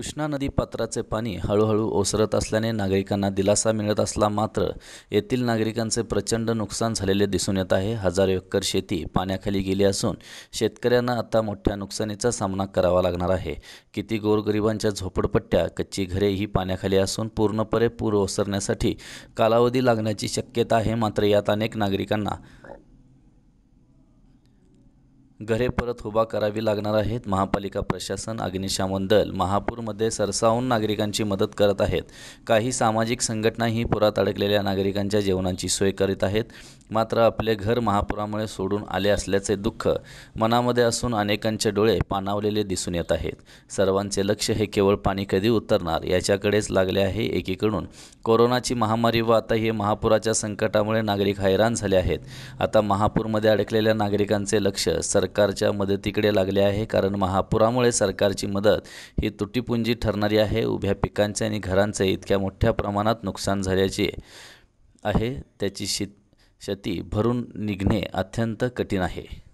कृष्णा नदी पात्राचे पाणी हळूहळू ओसरत असल्याने नागरिकांना दिलासा मिळत असला मात्र येथील नागरिकांचे प्रचंड नुकसान झालेले दिसून येत आहे हजारो एकर शेती पाण्याखाली गेली असून शेतकऱ्यांना आता मोठ्या नुकसानीचा सामना करावा लागणार आहे किती गोरगरिबांच्या झोपडपट्ट्या कच्ची घरे ही पाण्याखाली असून पूर्णपणे पूर ओसरण्यासाठी कालावधी लागण्याची शक्यता आहे मात्र यात अनेक नागरिकांना घरे परत उभा करावी लागणार आहेत महापालिका प्रशासन अग्निशामन दल महापूरमध्ये सरसावून नागरिकांची मदत करत आहेत काही सामाजिक संघटनाही पुरात अडकलेल्या नागरिकांच्या जेवणाची सोय करीत आहेत मात्र आपले घर महापुरामुळे सोडून आले असल्याचे दुःख मनामध्ये असून अनेकांचे डोळे पाणावलेले दिसून येत आहेत सर्वांचे लक्ष हे केवळ पाणी कधी उतरणार याच्याकडेच लागले आहे एकीकडून कोरोनाची महामारी व आता हे महापुराच्या संकटामुळे नागरिक हैराण झाले आहेत आता महापूरमध्ये अडकलेल्या नागरिकांचे लक्ष सर सरकारच्या मदतीकडे लागले आहे कारण महापुरामुळे सरकारची मदत ही तुटीपुंजी ठरणारी आहे उभ्या पिकांचे आणि घरांचे इतक्या मोठ्या प्रमाणात नुकसान झाल्याचे आहे त्याची शेत शेती भरून निघणे अत्यंत कठीण आहे